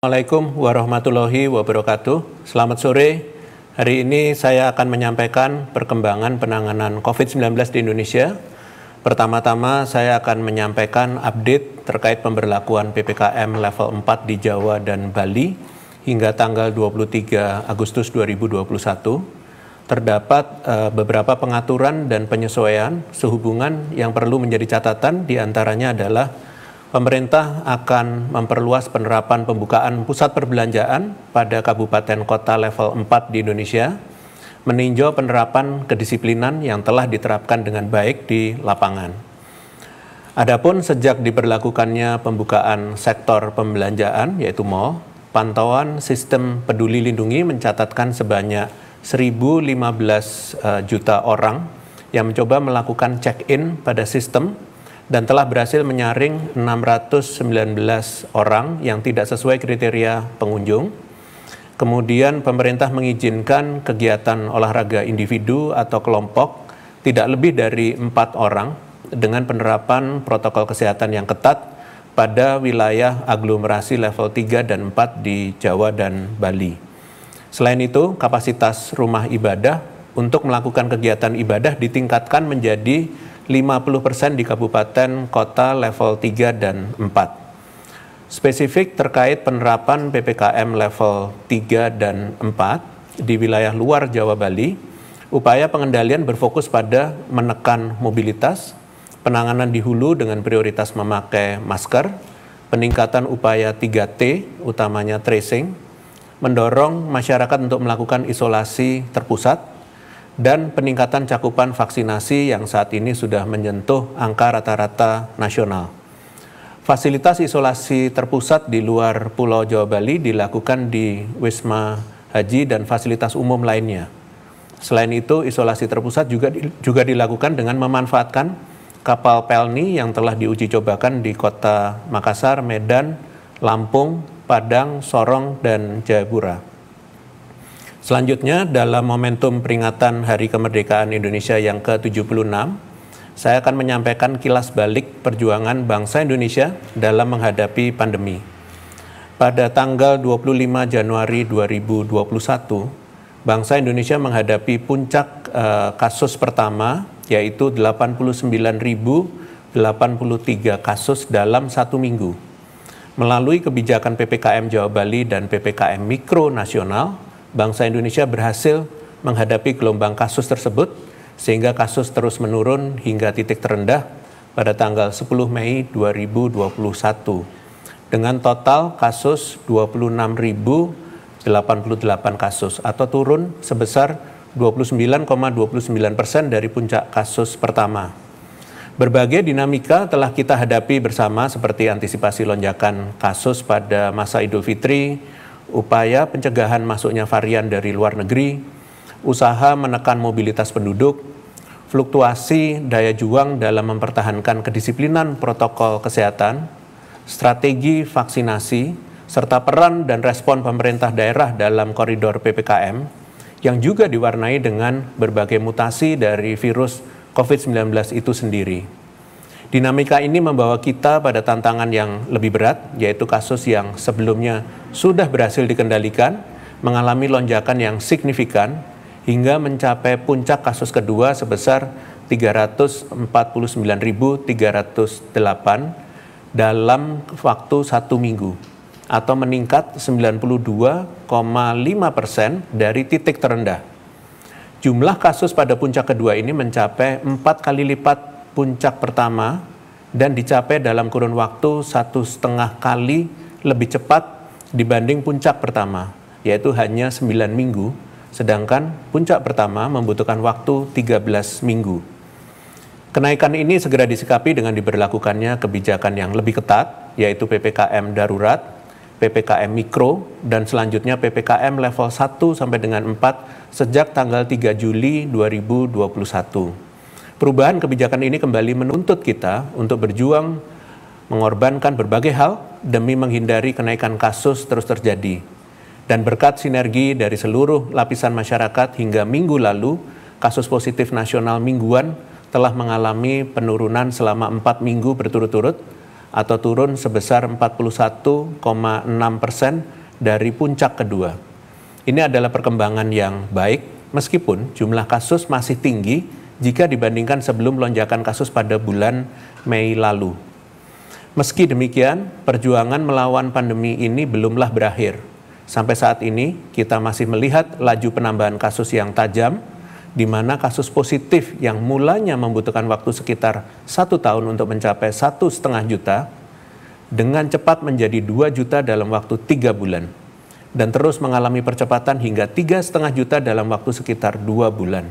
Assalamualaikum warahmatullahi wabarakatuh. Selamat sore. Hari ini saya akan menyampaikan perkembangan penanganan COVID-19 di Indonesia. Pertama-tama saya akan menyampaikan update terkait pemberlakuan PPKM level 4 di Jawa dan Bali hingga tanggal 23 Agustus 2021. Terdapat eh, beberapa pengaturan dan penyesuaian sehubungan yang perlu menjadi catatan diantaranya adalah pemerintah akan memperluas penerapan pembukaan pusat perbelanjaan pada kabupaten kota level 4 di Indonesia, meninjau penerapan kedisiplinan yang telah diterapkan dengan baik di lapangan. Adapun sejak diberlakukannya pembukaan sektor pembelanjaan yaitu mall, pantauan sistem peduli lindungi mencatatkan sebanyak 1015 eh, juta orang yang mencoba melakukan check-in pada sistem dan telah berhasil menyaring 619 orang yang tidak sesuai kriteria pengunjung. Kemudian pemerintah mengizinkan kegiatan olahraga individu atau kelompok tidak lebih dari empat orang dengan penerapan protokol kesehatan yang ketat pada wilayah aglomerasi level 3 dan 4 di Jawa dan Bali. Selain itu, kapasitas rumah ibadah untuk melakukan kegiatan ibadah ditingkatkan menjadi 50% di kabupaten kota level 3 dan 4. Spesifik terkait penerapan PPKM level 3 dan 4 di wilayah luar Jawa Bali, upaya pengendalian berfokus pada menekan mobilitas, penanganan di hulu dengan prioritas memakai masker, peningkatan upaya 3T, utamanya tracing, mendorong masyarakat untuk melakukan isolasi terpusat, dan peningkatan cakupan vaksinasi yang saat ini sudah menyentuh angka rata-rata nasional. Fasilitas isolasi terpusat di luar Pulau Jawa Bali dilakukan di Wisma Haji dan fasilitas umum lainnya. Selain itu, isolasi terpusat juga juga dilakukan dengan memanfaatkan kapal Pelni yang telah diuji cobakan di kota Makassar, Medan, Lampung, Padang, Sorong, dan Jayapura. Selanjutnya dalam momentum peringatan Hari Kemerdekaan Indonesia yang ke-76, saya akan menyampaikan kilas balik perjuangan bangsa Indonesia dalam menghadapi pandemi. Pada tanggal 25 Januari 2021, bangsa Indonesia menghadapi puncak eh, kasus pertama yaitu 89.083 kasus dalam satu minggu. Melalui kebijakan PPKM Jawa Bali dan PPKM Mikro Nasional, bangsa Indonesia berhasil menghadapi gelombang kasus tersebut sehingga kasus terus menurun hingga titik terendah pada tanggal 10 Mei 2021 dengan total kasus 26.088 kasus atau turun sebesar 29,29 persen dari puncak kasus pertama. Berbagai dinamika telah kita hadapi bersama seperti antisipasi lonjakan kasus pada masa Idul Fitri, upaya pencegahan masuknya varian dari luar negeri, usaha menekan mobilitas penduduk, fluktuasi daya juang dalam mempertahankan kedisiplinan protokol kesehatan, strategi vaksinasi, serta peran dan respon pemerintah daerah dalam koridor PPKM yang juga diwarnai dengan berbagai mutasi dari virus COVID-19 itu sendiri. Dinamika ini membawa kita pada tantangan yang lebih berat, yaitu kasus yang sebelumnya sudah berhasil dikendalikan, mengalami lonjakan yang signifikan, hingga mencapai puncak kasus kedua sebesar 349.308 dalam waktu satu minggu atau meningkat 92,5 persen dari titik terendah. Jumlah kasus pada puncak kedua ini mencapai empat kali lipat puncak pertama dan dicapai dalam kurun waktu satu setengah kali lebih cepat dibanding puncak pertama, yaitu hanya 9 minggu, sedangkan puncak pertama membutuhkan waktu 13 minggu. Kenaikan ini segera disikapi dengan diberlakukannya kebijakan yang lebih ketat, yaitu PPKM darurat, PPKM mikro, dan selanjutnya PPKM level 1 sampai dengan 4 sejak tanggal 3 Juli 2021. Perubahan kebijakan ini kembali menuntut kita untuk berjuang mengorbankan berbagai hal demi menghindari kenaikan kasus terus terjadi. Dan berkat sinergi dari seluruh lapisan masyarakat hingga minggu lalu, kasus positif nasional mingguan telah mengalami penurunan selama 4 minggu berturut-turut atau turun sebesar 41,6 persen dari puncak kedua. Ini adalah perkembangan yang baik meskipun jumlah kasus masih tinggi jika dibandingkan sebelum lonjakan kasus pada bulan Mei lalu. Meski demikian, perjuangan melawan pandemi ini belumlah berakhir. Sampai saat ini, kita masih melihat laju penambahan kasus yang tajam, di mana kasus positif yang mulanya membutuhkan waktu sekitar satu tahun untuk mencapai satu setengah juta, dengan cepat menjadi 2 juta dalam waktu tiga bulan, dan terus mengalami percepatan hingga tiga setengah juta dalam waktu sekitar dua bulan.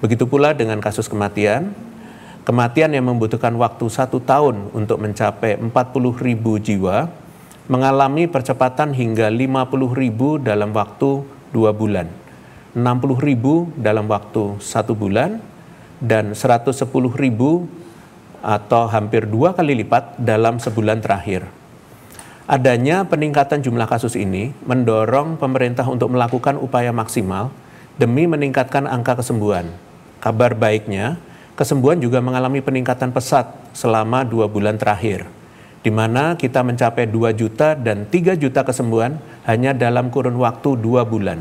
Begitu pula dengan kasus kematian, kematian yang membutuhkan waktu satu tahun untuk mencapai 40 ribu jiwa, mengalami percepatan hingga 50 ribu dalam waktu dua bulan, 60 ribu dalam waktu satu bulan, dan 110 ribu atau hampir dua kali lipat dalam sebulan terakhir. Adanya peningkatan jumlah kasus ini mendorong pemerintah untuk melakukan upaya maksimal demi meningkatkan angka kesembuhan Kabar baiknya, kesembuhan juga mengalami peningkatan pesat selama dua bulan terakhir, di mana kita mencapai 2 juta dan 3 juta kesembuhan hanya dalam kurun waktu dua bulan.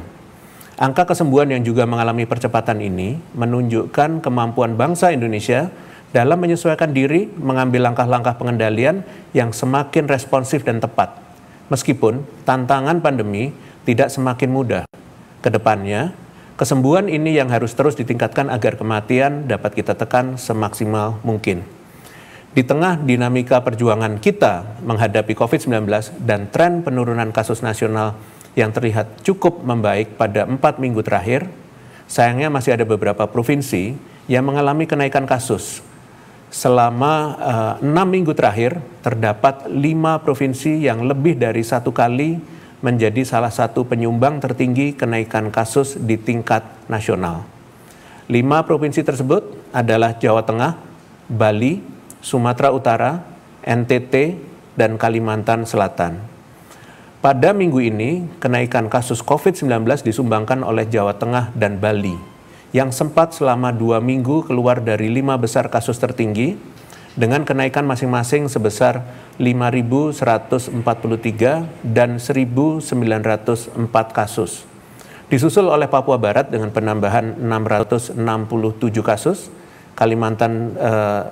Angka kesembuhan yang juga mengalami percepatan ini menunjukkan kemampuan bangsa Indonesia dalam menyesuaikan diri mengambil langkah-langkah pengendalian yang semakin responsif dan tepat. Meskipun tantangan pandemi tidak semakin mudah. Kedepannya, Kesembuhan ini yang harus terus ditingkatkan agar kematian dapat kita tekan semaksimal mungkin. Di tengah dinamika perjuangan kita menghadapi COVID-19 dan tren penurunan kasus nasional yang terlihat cukup membaik pada empat minggu terakhir, sayangnya masih ada beberapa provinsi yang mengalami kenaikan kasus. Selama eh, enam uh, minggu terakhir, terdapat lima provinsi yang lebih dari satu kali menjadi salah satu penyumbang tertinggi kenaikan kasus di tingkat nasional. Lima provinsi tersebut adalah Jawa Tengah, Bali, Sumatera Utara, NTT, dan Kalimantan Selatan. Pada minggu ini, kenaikan kasus COVID-19 disumbangkan oleh Jawa Tengah dan Bali, yang sempat selama dua minggu keluar dari lima besar kasus tertinggi, dengan kenaikan masing-masing sebesar 5.143 dan 1.904 kasus. Disusul oleh Papua Barat dengan penambahan 667 kasus, Kalimantan eh,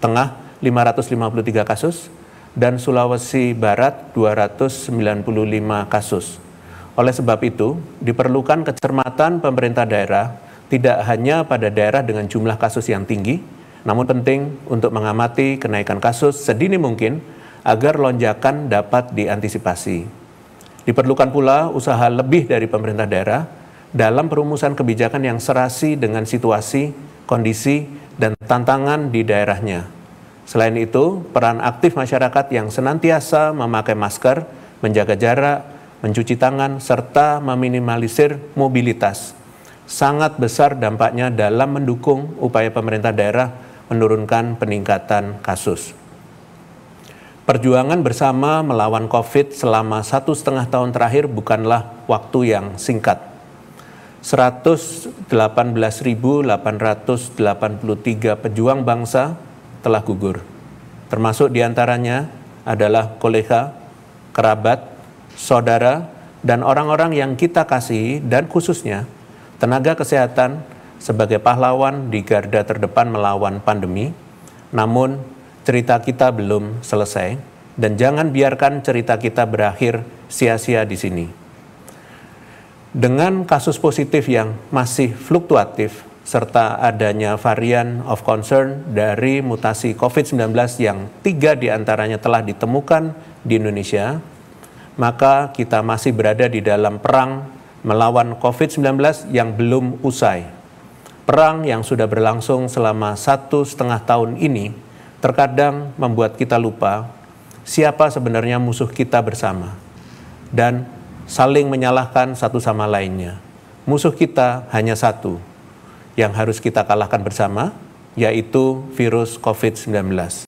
Tengah 553 kasus, dan Sulawesi Barat 295 kasus. Oleh sebab itu, diperlukan kecermatan pemerintah daerah tidak hanya pada daerah dengan jumlah kasus yang tinggi, namun penting untuk mengamati kenaikan kasus sedini mungkin agar lonjakan dapat diantisipasi. Diperlukan pula usaha lebih dari pemerintah daerah dalam perumusan kebijakan yang serasi dengan situasi, kondisi, dan tantangan di daerahnya. Selain itu, peran aktif masyarakat yang senantiasa memakai masker, menjaga jarak, mencuci tangan, serta meminimalisir mobilitas sangat besar dampaknya dalam mendukung upaya pemerintah daerah menurunkan peningkatan kasus. Perjuangan bersama melawan COVID selama satu setengah tahun terakhir bukanlah waktu yang singkat. 118.883 pejuang bangsa telah gugur. Termasuk diantaranya adalah kolega, kerabat, saudara, dan orang-orang yang kita kasih dan khususnya tenaga kesehatan, sebagai pahlawan di garda terdepan melawan pandemi, namun cerita kita belum selesai dan jangan biarkan cerita kita berakhir sia-sia di sini. Dengan kasus positif yang masih fluktuatif serta adanya varian of concern dari mutasi COVID-19 yang tiga diantaranya telah ditemukan di Indonesia, maka kita masih berada di dalam perang melawan COVID-19 yang belum usai. Perang yang sudah berlangsung selama satu setengah tahun ini terkadang membuat kita lupa siapa sebenarnya musuh kita bersama dan saling menyalahkan satu sama lainnya. Musuh kita hanya satu yang harus kita kalahkan bersama, yaitu virus COVID-19.